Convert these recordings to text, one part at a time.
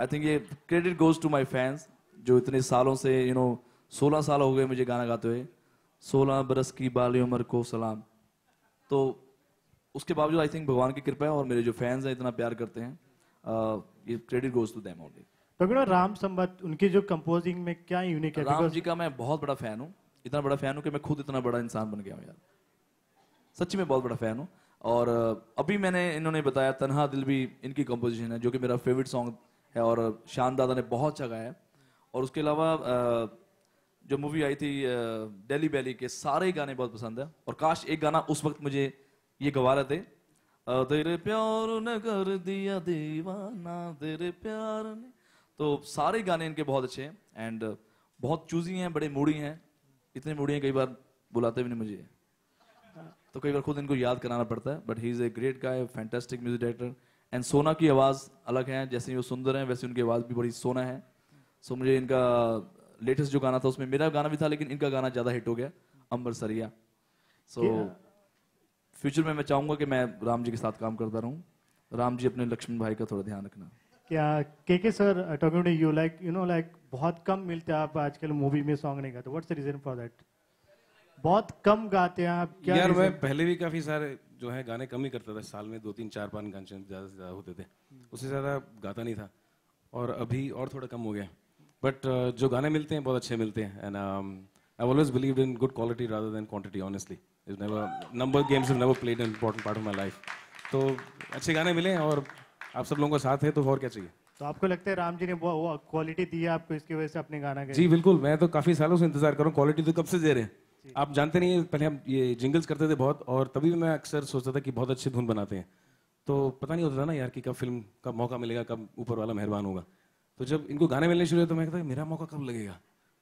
आई think ये credit goes to my fans जो इतने सालों से यू नो सोलह साल हो गए मुझे गाना गाते हुए सोलह बरस की बाली उम्र को सलाम तो उसके बावजूद आई थिंक भगवान की कृपा है और मेरे जो फैंस हैं इतना प्यार करते हैं आ, ये credit goes to them only doctor Ram Sampath उनकी जो कंपोजिंग में क्या यूनिक है राम जी का मैं बहुत बड़ा फैन हूँ इतना बड़ा फैन हूँ कि मैं खुद इतना बड़ा इंसान बन गया हूँ यार सच्ची में बहुत बड़ा फैन हूँ और अभी मैंने इन्होंने बताया तनहा दिल भी इनकी कंपोजिशन है जो कि मेरा फेवरेट सॉन्ग है और शान दादा ने बहुत गाया है और उसके अलावा जो मूवी आई थी डेली बैली के सारे गाने बहुत पसंद है और काश एक गाना उस वक्त मुझे ये रहे थे तेरे प्यार ने कर दिया दीवाना तेरे प्यार ने तो सारे गाने इनके बहुत अच्छे हैं एंड बहुत चूजी हैं बड़े मूड़ी हैं इतने मूड़ी हैं कई बार बुलाते भी नहीं मुझे तो कई बार खुद इनको याद कराना पड़ता है but he is a great guy fantastic music director and Sona की आवाज़ अलग है जैसे वो सुंदर हैं वैसे उनकी आवाज़ भी बड़ी सोना है सो मुझे इनका लेटेस्ट जो गाना था उसमें मेरा गाना भी था लेकिन इनका गाना ज़्यादा हिट हो गया अम्बर सरिया सो फ्यूचर में मैं चाहूँगा कि मैं राम जी के साथ काम करता रहूँ राम जी अपने लक्ष्मण भाई का थोड़ा ध्यान रखना क्या K K sir talking you like you know like बहुत कम मिलते हैं आप आजकल मूवी में सॉन्ग नहीं गाते what's the reason for that बहुत कम गाते हैं आप क्या यार मैं पहले भी काफी सारे जो है गाने कम ही करता था साल में दो तीन चार पाँच गाने ज़्यादा से ज़्यादा होते थे उससे ज़्यादा गाता नहीं था और अभी और थोड़ा कम हो गया बट uh, जो गाने मिलते हैं बहुत अच्छे मिलते हैं and I always believe in good quality rather than quantity honestly is never number games never played an important part of my life तो अच्छे गाने मिले और आप सब लोगों का साथ है तो और क्या चाहिए तो आपको लगता है राम जी ने वो क्वालिटी दी है आपको इसकी वजह से अपने गाना के जी बिल्कुल मैं तो काफ़ी सालों से इंतजार कर रहा हूँ क्वालिटी तो कब से दे रहे हैं आप जानते नहीं है पहले हम ये जिंगल्स करते थे बहुत और तभी मैं अक्सर सोचता था कि बहुत अच्छे धुन बनाते हैं तो पता नहीं होता था ना यार कि कब फिल्म का मौका मिलेगा कब ऊपर वाला मेहरबान होगा तो जब इनको गाने मिलने शुरू हुए तो मैं कहता मेरा मौका कब लगेगा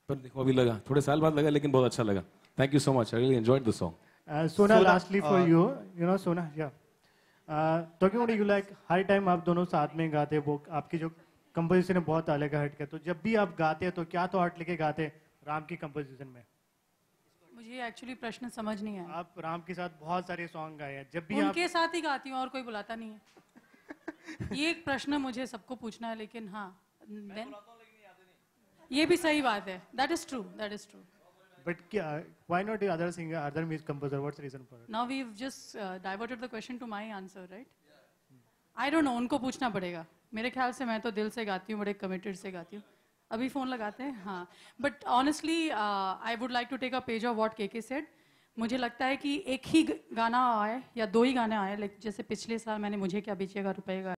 पर देखो अभी लगा थोड़े साल बाद लगा लेकिन बहुत अच्छा लगा thank you so much I really the song Sona lastly for you you know Sona या तो क्यों यू लाइक हर टाइम आप दोनों साथ में गाते वो आपकी जो कंपोजिशन है बहुत अलग हट के तो जब भी आप गाते हैं तो क्या तो थॉट लेके गाते हैं राम की कंपोजिशन में मुझे एक्चुअली प्रश्न समझ नहीं आया आप राम के साथ बहुत सारे सॉन्ग गाए हैं जब भी उनके आप... साथ ही गाती हूँ और कोई बुलाता नहीं है ये एक प्रश्न मुझे सबको पूछना है लेकिन हाँ देन ये भी सही बात है that is true that is true but क्या why not you other singer other music composer what's reason for now we have just diverted the question to my answer right I don't know उनको पूछना पड़ेगा मेरे ख्याल से मैं तो दिल से गाती हूँ बड़े कमिटेड से गाती हूँ अभी फ़ोन लगाते हैं हाँ but honestly I would like to take a page of what K K said मुझे लगता है कि एक ही गाना आए या दो ही गाने आए लाइक जैसे पिछले साल मैंने मुझे क्या रुपये का